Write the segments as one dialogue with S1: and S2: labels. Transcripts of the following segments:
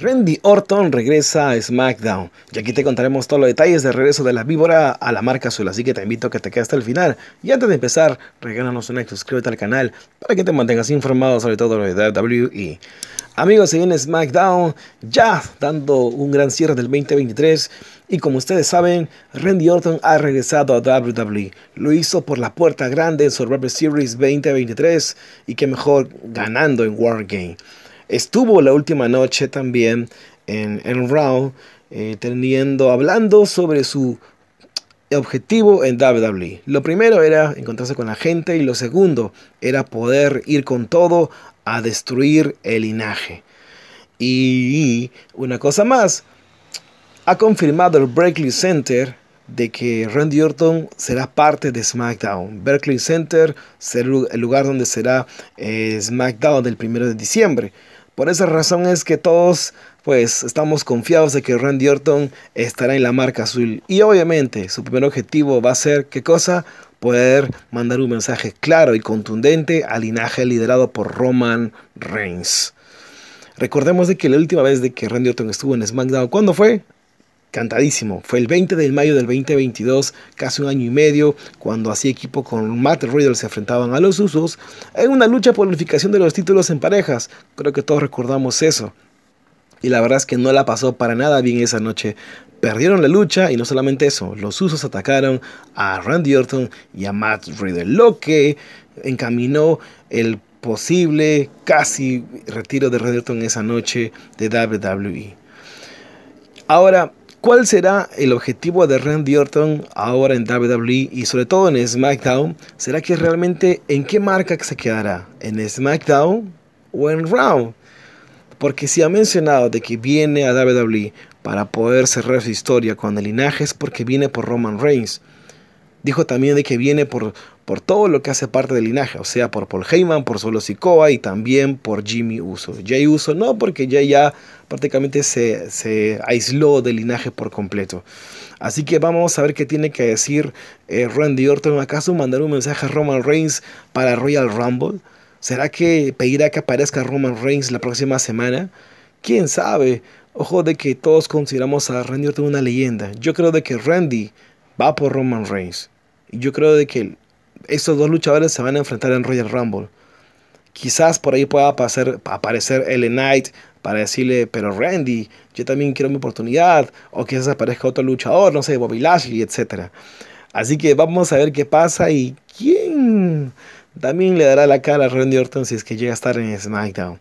S1: Randy Orton regresa a SmackDown y aquí te contaremos todos los detalles del regreso de la víbora a la marca azul, así que te invito a que te quedes hasta el final. Y antes de empezar, regálanos un like, suscríbete al canal para que te mantengas informado sobre todo lo de WWE. Amigos, se viene SmackDown ya dando un gran cierre del 2023 y como ustedes saben, Randy Orton ha regresado a WWE. Lo hizo por la puerta grande en Survivor Series 2023 y que mejor ganando en Wargame estuvo la última noche también en, en Raw, eh, teniendo, hablando sobre su objetivo en WWE. Lo primero era encontrarse con la gente y lo segundo era poder ir con todo a destruir el linaje. Y una cosa más, ha confirmado el Berkeley Center de que Randy Orton será parte de SmackDown. Berkeley Center será el lugar donde será eh, SmackDown del 1 de diciembre. Por esa razón es que todos pues estamos confiados de que Randy Orton estará en la marca azul. Y obviamente su primer objetivo va a ser, ¿qué cosa? Poder mandar un mensaje claro y contundente al linaje liderado por Roman Reigns. Recordemos de que la última vez de que Randy Orton estuvo en SmackDown, ¿cuándo fue? cantadísimo. Fue el 20 de mayo del 2022, casi un año y medio, cuando así equipo con Matt Riddle se enfrentaban a los Usos en una lucha por la unificación de los títulos en parejas. Creo que todos recordamos eso. Y la verdad es que no la pasó para nada bien esa noche. Perdieron la lucha y no solamente eso, los Usos atacaron a Randy Orton y a Matt Riddle, lo que encaminó el posible casi retiro de Randy Orton esa noche de WWE. Ahora, ¿Cuál será el objetivo de Randy Orton ahora en WWE y sobre todo en SmackDown? ¿Será que realmente en qué marca se quedará? ¿En SmackDown o en Raw? Porque si ha mencionado de que viene a WWE para poder cerrar su historia con el linaje es porque viene por Roman Reigns. Dijo también de que viene por, por todo lo que hace parte del linaje, o sea, por Paul Heyman, por Solo Sikoa y también por Jimmy Uso. Jay Uso no, porque Jay ya prácticamente se, aisló del linaje por completo. Así que vamos a ver qué tiene que decir eh, Randy Orton. ¿Acaso mandar un mensaje a Roman Reigns para Royal Rumble? ¿Será que pedirá que aparezca Roman Reigns la próxima semana? ¿Quién sabe? Ojo de que todos consideramos a Randy Orton una leyenda. Yo creo de que Randy va por Roman Reigns. Y yo creo de que estos dos luchadores se van a enfrentar en Royal Rumble. Quizás por ahí pueda aparecer Ellen Knight para decirle, pero Randy, yo también quiero mi oportunidad. O quizás aparezca otro luchador, no sé, Bobby Lashley, etc. Así que vamos a ver qué pasa y quién también le dará la cara a Randy Orton si es que llega a estar en SmackDown.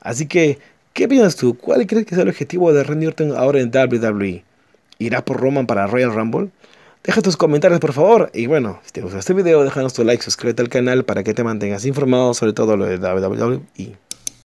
S1: Así que, ¿qué piensas tú? ¿Cuál crees que es el objetivo de Randy Orton ahora en WWE? ¿Irá por Roman para Royal Rumble? Deja tus comentarios, por favor. Y bueno, si te gusta este video, déjanos tu like, suscríbete al canal para que te mantengas informado sobre todo lo de WWE.